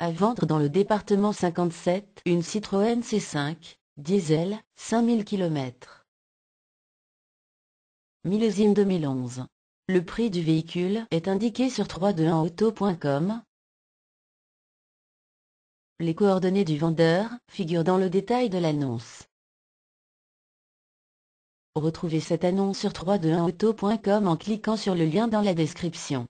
À vendre dans le département 57, une Citroën C5, diesel, 5000 km. Millésime 2011. Le prix du véhicule est indiqué sur 321auto.com. Les coordonnées du vendeur figurent dans le détail de l'annonce. Retrouvez cette annonce sur 321auto.com en cliquant sur le lien dans la description.